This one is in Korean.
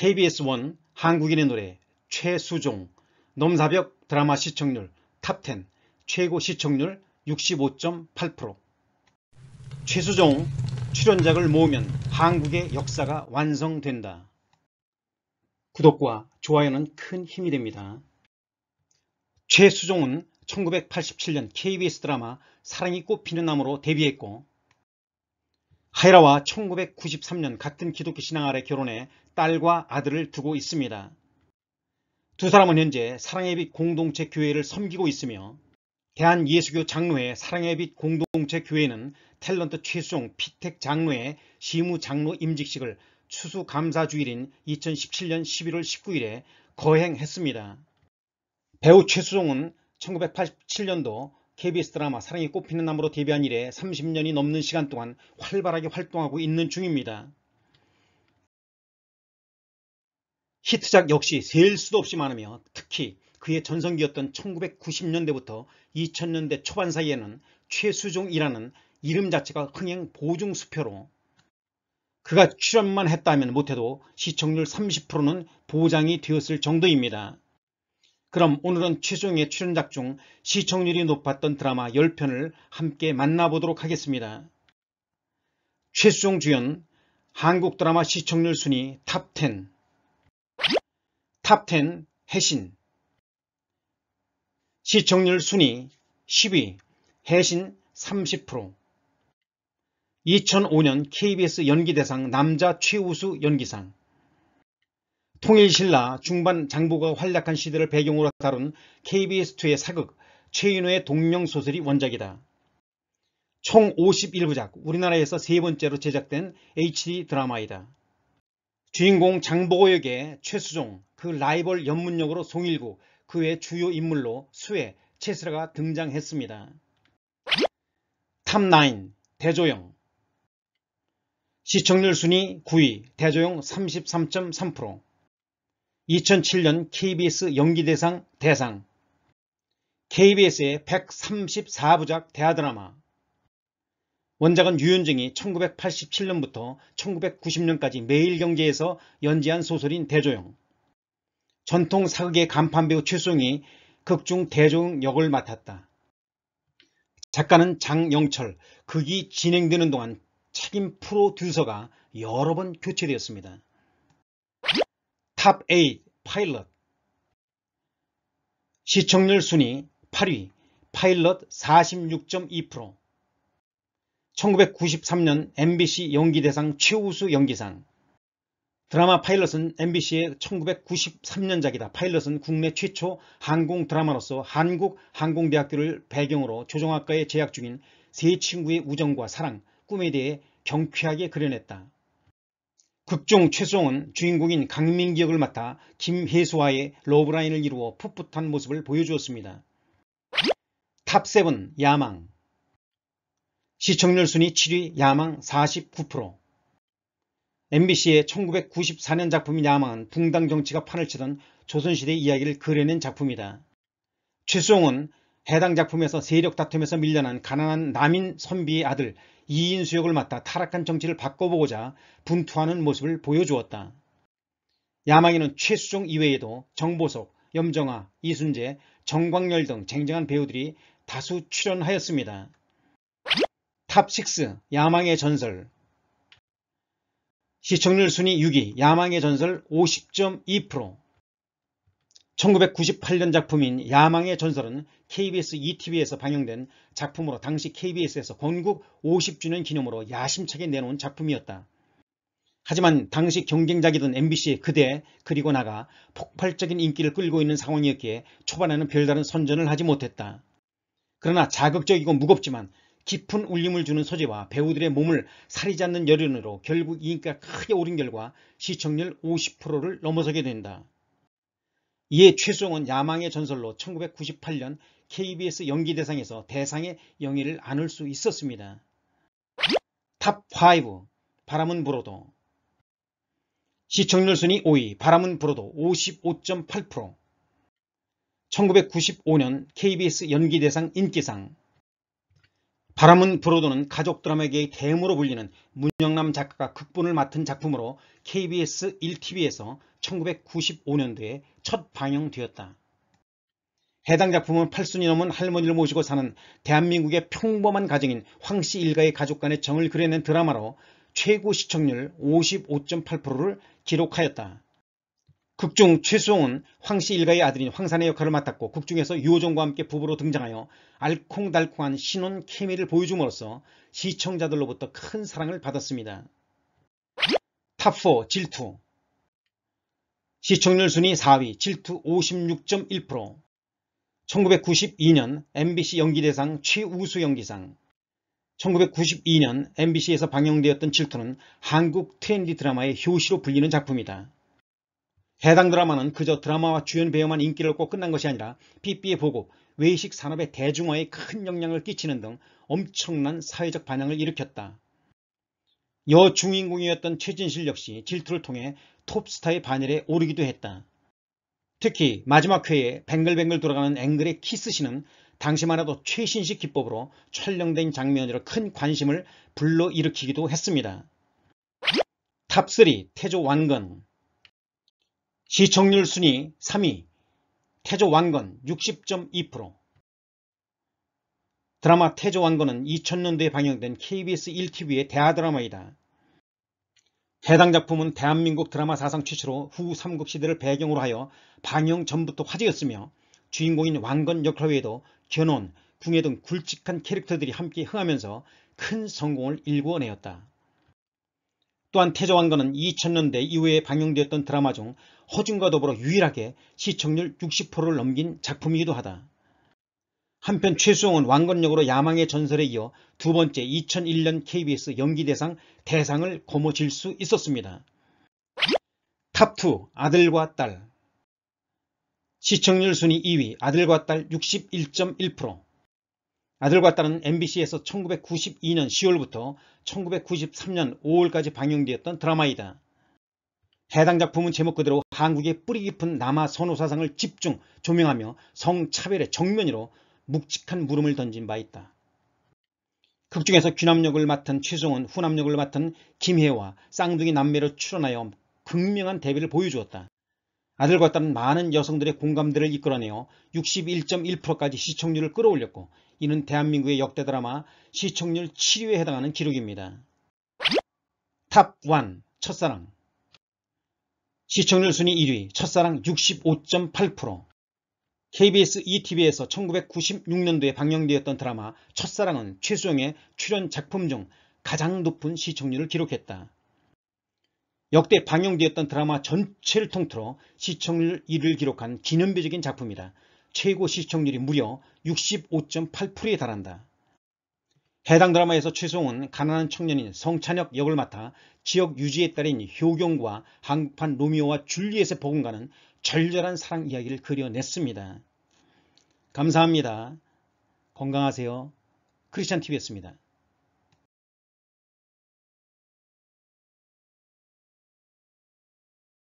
KBS1 한국인의 노래 최수종 넘사벽 드라마 시청률 탑10 최고 시청률 65.8% 최수종 출연작을 모으면 한국의 역사가 완성된다. 구독과 좋아요는 큰 힘이 됩니다. 최수종은 1987년 KBS 드라마 사랑이 꽃피는 나무로 데뷔했고 카이라와 1993년 같은 기독교 신앙 아래 결혼해 딸과 아들을 두고 있습니다. 두 사람은 현재 사랑의 빛 공동체 교회를 섬기고 있으며 대한예수교 장로회 사랑의 빛 공동체 교회는 탤런트 최수종 피텍 장로의 시무 장로 임직식을 추수감사주일인 2017년 11월 19일에 거행했습니다. 배우 최수종은 1987년도 KBS 드라마 사랑이 꽃피는 나무로 데뷔한 이래 30년이 넘는 시간 동안 활발하게 활동하고 있는 중입니다. 히트작 역시 셀 수도 없이 많으며 특히 그의 전성기였던 1990년대부터 2000년대 초반 사이에는 최수종이라는 이름 자체가 흥행 보증 수표로 그가 출연만 했다면 못해도 시청률 30%는 보장이 되었을 정도입니다. 그럼 오늘은 최종의 출연작 중 시청률이 높았던 드라마 10편을 함께 만나보도록 하겠습니다. 최수종 주연 한국 드라마 시청률 순위 탑10 탑10 해신 시청률 순위 10위 해신 30% 2005년 KBS 연기대상 남자 최우수 연기상 통일신라 중반 장보가 활약한 시대를 배경으로 다룬 KBS2의 사극 최인호의 동명소설이 원작이다. 총 51부작 우리나라에서 세 번째로 제작된 HD 드라마이다. 주인공 장보고 역의 최수종, 그 라이벌 연문역으로 송일구, 그의 주요 인물로 수혜, 채슬아가 등장했습니다. 탑9 대조영 시청률 순위 9위, 대조영 33.3% 2007년 KBS 연기대상 대상 KBS의 134부작 대하드라마 원작은 유현정이 1987년부터 1990년까지 매일경제에서 연재한 소설인 대조영 전통 사극의 간판배우 최송이 극중 대조영 역을 맡았다. 작가는 장영철, 극이 진행되는 동안 책임 프로듀서가 여러 번 교체되었습니다. 탑 A 파일럿 시청률 순위 8위 파일럿 46.2% 1993년 MBC 연기대상 최우수 연기상 드라마 파일럿은 MBC의 1993년작이다. 파일럿은 국내 최초 항공 드라마로서 한국 항공대학교를 배경으로 조종학과에 재학 중인 세 친구의 우정과 사랑, 꿈에 대해 경쾌하게 그려냈다. 극중 최성은 주인공인 강민기 역을 맡아 김혜수와의 러브라인을 이루어 풋풋한 모습을 보여주었습니다. 탑7 야망 시청률 순위 7위 야망 49% MBC의 1994년 작품인 야망은 붕당 정치가 판을 치던 조선시대 이야기를 그려낸 작품이다. 최수홍은 해당 작품에서 세력 다툼에서 밀려난 가난한 남인 선비의 아들 이인 수역을 맡아 타락한 정치를 바꿔보고자 분투하는 모습을 보여주었다. 야망이는 최수종 이외에도 정보석, 염정아, 이순재, 정광열 등 쟁쟁한 배우들이 다수 출연하였습니다. 탑6 야망의 전설 시청률 순위 6위 야망의 전설 50.2% 1998년 작품인 야망의 전설은 KBS ETV에서 방영된 작품으로 당시 KBS에서 건국 50주년 기념으로 야심차게 내놓은 작품이었다. 하지만 당시 경쟁작이던 MBC의 그대 그리고 나가 폭발적인 인기를 끌고 있는 상황이었기에 초반에는 별다른 선전을 하지 못했다. 그러나 자극적이고 무겁지만 깊은 울림을 주는 소재와 배우들의 몸을 사리지 않는 열연으로 결국 인기가 크게 오른 결과 시청률 50%를 넘어서게 된다. 이에 최수홍은 야망의 전설로 1998년 KBS 연기대상에서 대상의 영예를 안을 수 있었습니다. 탑5 바람은 불어도 시청률 순위 5위 바람은 불어도 55.8% 1995년 KBS 연기대상 인기상 바람은 불어도는 가족 드라마계의 대모로 불리는 문영남 작가가 극본을 맡은 작품으로 KBS 1TV에서 1995년도에 첫 방영되었다. 해당 작품은 8순이 넘은 할머니를 모시고 사는 대한민국의 평범한 가정인 황씨 일가의 가족 간의 정을 그려낸 드라마로 최고 시청률 55.8%를 기록하였다. 국중 최수홍은 황씨 일가의 아들인 황산의 역할을 맡았고 국중에서 유호정과 함께 부부로 등장하여 알콩달콩한 신혼 케미를 보여줌으로써 시청자들로부터 큰 사랑을 받았습니다. 탑 4 질투 시청률 순위 4위 질투 56.1% 1992년 MBC 연기대상 최우수 연기상 1992년 MBC에서 방영되었던 질투는 한국 트렌디 드라마의 효시로 불리는 작품이다. 해당 드라마는 그저 드라마와 주연 배우만 인기를 얻고 끝난 것이 아니라 삐삐의 보고 외식 산업의 대중화에 큰 영향을 끼치는 등 엄청난 사회적 반향을 일으켰다. 여중인공이었던 최진실 역시 질투를 통해 톱스타의 반열에 오르기도 했다. 특히 마지막 회에 뱅글뱅글 돌아가는 앵글의 키스신은 당시만 해도 최신식 기법으로 촬영된 장면으로 큰 관심을 불러일으키기도 했습니다. 탑3 태조 왕건 시청률 순위 3위 태조 왕건 60.2% 드라마 태조 왕건은 2000년도에 방영된 KBS 1TV의 대하드라마이다. 해당 작품은 대한민국 드라마 사상 최초로 후 삼국 시대를 배경으로 하여 방영 전부터 화제였으며 주인공인 왕건 역할 외에도 견훤 궁예 등 굵직한 캐릭터들이 함께 흥하면서 큰 성공을 일구어내었다. 또한 태조왕건은 2000년대 이후에 방영되었던 드라마 중 허준과 더불어 유일하게 시청률 60%를 넘긴 작품이기도 하다. 한편 최수홍은 왕건역으로 야망의 전설에 이어 두 번째 2001년 KBS 연기대상 대상을 거머쥘 수 있었습니다. 탑2 아들과 딸 시청률 순위 2위 아들과 딸61.1% 아들과 딸은 MBC에서 1992년 10월부터 1993년 5월까지 방영되었던 드라마이다. 해당 작품은 제목 그대로 한국의 뿌리 깊은 남아 선호사상을 집중 조명하며 성차별의 정면으로 묵직한 물음을 던진 바 있다. 극 중에서 귀남역을 맡은 최종은 후남역을 맡은 김혜와 쌍둥이 남매로 출연하여 극명한 대비를 보여주었다. 아들과 딸은 많은 여성들의 공감대를 이끌어내어 61.1%까지 시청률을 끌어올렸고 이는 대한민국의 역대 드라마 시청률 7위에 해당하는 기록입니다. 탑 1 첫사랑 시청률 순위 1위 첫사랑 65.8% KBS ETV에서 1996년도에 방영되었던 드라마 첫사랑은 최수영의 출연 작품 중 가장 높은 시청률을 기록했다. 역대 방영되었던 드라마 전체를 통틀어 시청률 1위를 기록한 기념비적인 작품이다. 최고 시청률이 무려 65.8%에 달한다. 해당 드라마에서 최송은 가난한 청년인 성찬혁 역을 맡아 지역 유지에 딸린 효경과 한국판 로미오와 줄리엣의 복음가는 절절한 사랑 이야기를 그려냈습니다. 감사합니다. 건강하세요. 크리스찬TV였습니다.